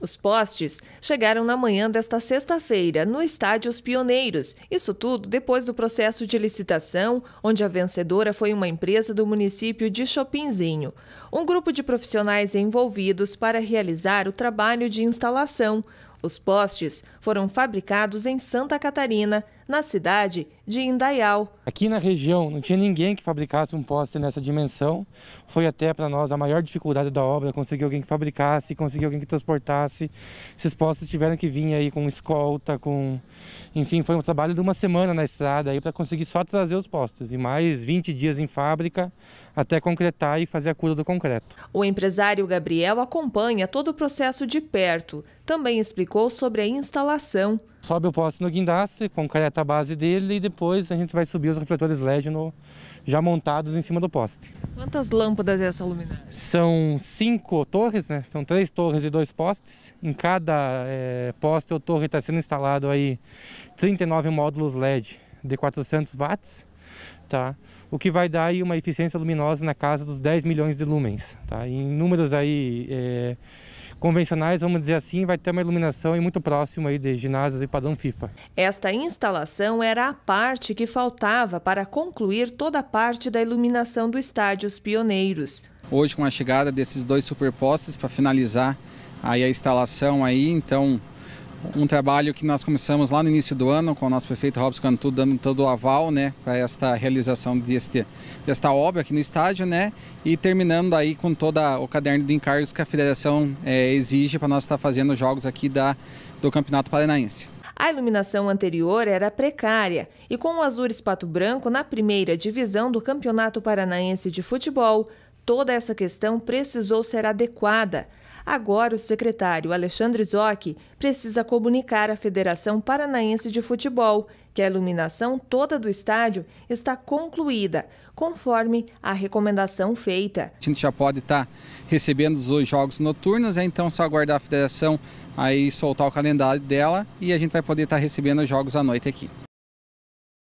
Os postes chegaram na manhã desta sexta-feira no estádio Os Pioneiros. Isso tudo depois do processo de licitação, onde a vencedora foi uma empresa do município de Chopinzinho. Um grupo de profissionais envolvidos para realizar o trabalho de instalação. Os postes foram fabricados em Santa Catarina na cidade de Indaial. Aqui na região não tinha ninguém que fabricasse um poste nessa dimensão. Foi até para nós a maior dificuldade da obra conseguir alguém que fabricasse, conseguir alguém que transportasse. Esses postes tiveram que vir aí com escolta, com enfim, foi um trabalho de uma semana na estrada aí para conseguir só trazer os postes e mais 20 dias em fábrica até concretar e fazer a cura do concreto. O empresário Gabriel acompanha todo o processo de perto. Também explicou sobre a instalação Sobe o poste no guindaste, concreta a base dele e depois a gente vai subir os refletores LED no, já montados em cima do poste. Quantas lâmpadas é essa luminária? São cinco torres, né? São três torres e dois postes. Em cada é, poste ou torre está sendo instalado aí 39 módulos LED de 400 watts tá? O que vai dar aí uma eficiência luminosa na casa dos 10 milhões de lumens, tá? Em números aí é, convencionais, vamos dizer assim, vai ter uma iluminação aí muito próxima aí de ginásios e padrão FIFA. Esta instalação era a parte que faltava para concluir toda a parte da iluminação do estádio Os Pioneiros. Hoje com a chegada desses dois superpostes para finalizar aí a instalação aí, então um trabalho que nós começamos lá no início do ano com o nosso prefeito Robson Cantu dando todo o aval, né, para esta realização deste, desta obra aqui no estádio, né, e terminando aí com todo o caderno de encargos que a federação é, exige para nós estar tá fazendo os jogos aqui da, do Campeonato Paranaense. A iluminação anterior era precária e com o azul espato branco na primeira divisão do Campeonato Paranaense de Futebol, Toda essa questão precisou ser adequada. Agora, o secretário Alexandre Zocchi precisa comunicar à Federação Paranaense de Futebol que a iluminação toda do estádio está concluída, conforme a recomendação feita. A gente já pode estar tá recebendo os jogos noturnos, é então só aguardar a Federação aí soltar o calendário dela e a gente vai poder estar tá recebendo os jogos à noite aqui.